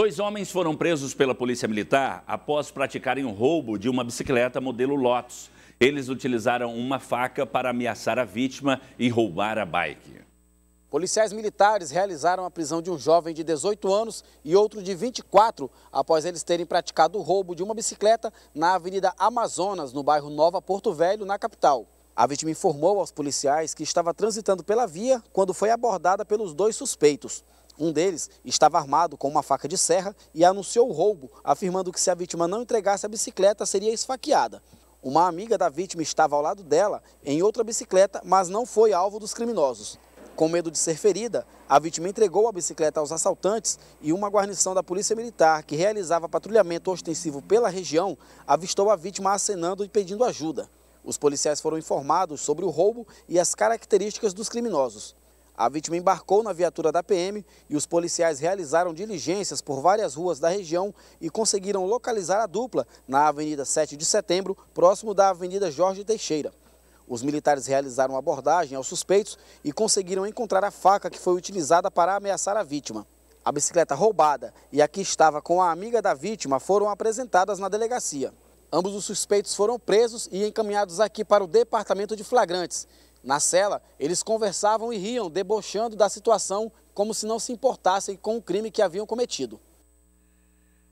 Dois homens foram presos pela polícia militar após praticarem o roubo de uma bicicleta modelo Lotus. Eles utilizaram uma faca para ameaçar a vítima e roubar a bike. Policiais militares realizaram a prisão de um jovem de 18 anos e outro de 24 após eles terem praticado o roubo de uma bicicleta na Avenida Amazonas, no bairro Nova Porto Velho, na capital. A vítima informou aos policiais que estava transitando pela via quando foi abordada pelos dois suspeitos. Um deles estava armado com uma faca de serra e anunciou o roubo, afirmando que se a vítima não entregasse a bicicleta, seria esfaqueada. Uma amiga da vítima estava ao lado dela em outra bicicleta, mas não foi alvo dos criminosos. Com medo de ser ferida, a vítima entregou a bicicleta aos assaltantes e uma guarnição da Polícia Militar, que realizava patrulhamento ostensivo pela região, avistou a vítima acenando e pedindo ajuda. Os policiais foram informados sobre o roubo e as características dos criminosos. A vítima embarcou na viatura da PM e os policiais realizaram diligências por várias ruas da região e conseguiram localizar a dupla na Avenida 7 de Setembro, próximo da Avenida Jorge Teixeira. Os militares realizaram abordagem aos suspeitos e conseguiram encontrar a faca que foi utilizada para ameaçar a vítima. A bicicleta roubada e a que estava com a amiga da vítima foram apresentadas na delegacia. Ambos os suspeitos foram presos e encaminhados aqui para o Departamento de Flagrantes. Na cela, eles conversavam e riam, debochando da situação como se não se importassem com o crime que haviam cometido.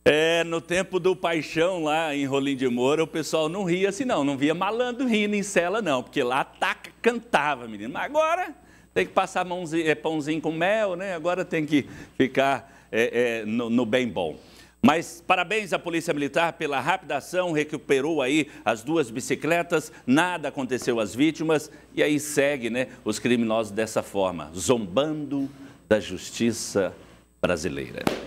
É, no tempo do Paixão, lá em Rolim de Moura, o pessoal não ria assim, não. Não via malandro rindo em cela, não. Porque lá taca, cantava, menino. Mas agora tem que passar mãozinho, é, pãozinho com mel, né? Agora tem que ficar é, é, no, no bem bom. Mas parabéns à Polícia Militar pela rápida ação, recuperou aí as duas bicicletas, nada aconteceu às vítimas e aí segue né, os criminosos dessa forma, zombando da justiça brasileira.